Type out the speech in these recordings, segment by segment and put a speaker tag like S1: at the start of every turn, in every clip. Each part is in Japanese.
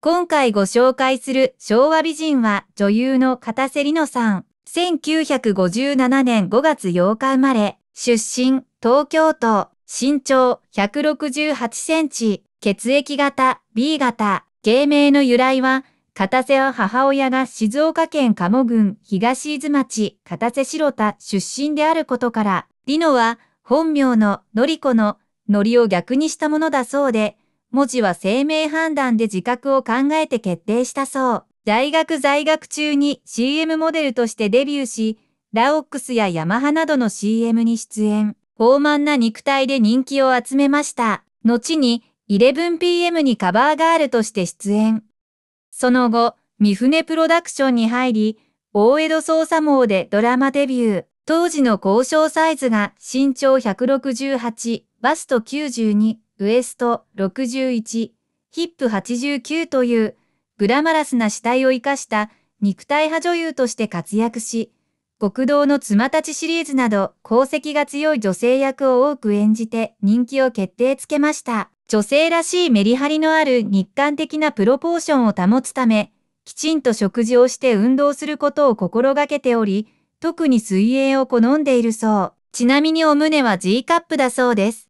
S1: 今回ご紹介する昭和美人は女優の片瀬里乃さん。1957年5月8日生まれ、出身、東京都、身長168センチ、血液型 B 型、芸名の由来は、片瀬は母親が静岡県鴨郡東伊豆町片瀬城田出身であることから、里乃は本名ののりこののりを逆にしたものだそうで、文字は生命判断で自覚を考えて決定したそう。大学在学中に CM モデルとしてデビューし、ラオックスやヤマハなどの CM に出演。豊満な肉体で人気を集めました。後に 11PM にカバーガールとして出演。その後、三船プロダクションに入り、大江戸捜査網でドラマデビュー。当時の交渉サイズが身長168、バスト92、ウエスト61、ヒップ89というグラマラスな死体を生かした肉体派女優として活躍し、極道の妻たちシリーズなど功績が強い女性役を多く演じて人気を決定つけました。女性らしいメリハリのある日韓的なプロポーションを保つため、きちんと食事をして運動することを心がけており、特に水泳を好んでいるそう。ちなみにお胸は G カップだそうです。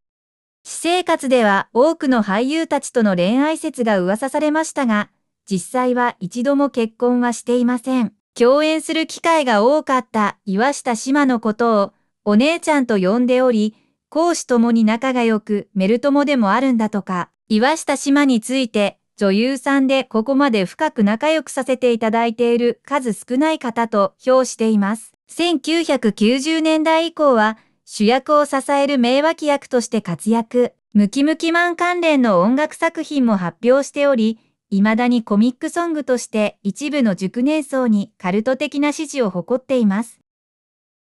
S1: 私生活では多くの俳優たちとの恋愛説が噂されましたが、実際は一度も結婚はしていません。共演する機会が多かった岩下島のことをお姉ちゃんと呼んでおり、公私ともに仲が良くメル友でもあるんだとか、岩下島について女優さんでここまで深く仲良くさせていただいている数少ない方と評しています。1990年代以降は主役を支える名脇役として活躍。ムキムキマン関連の音楽作品も発表しており、未だにコミックソングとして一部の熟年層にカルト的な支持を誇っています。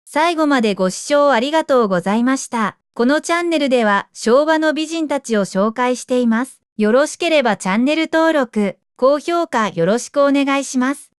S1: 最後までご視聴ありがとうございました。このチャンネルでは昭和の美人たちを紹介しています。よろしければチャンネル登録、高評価よろしくお願いします。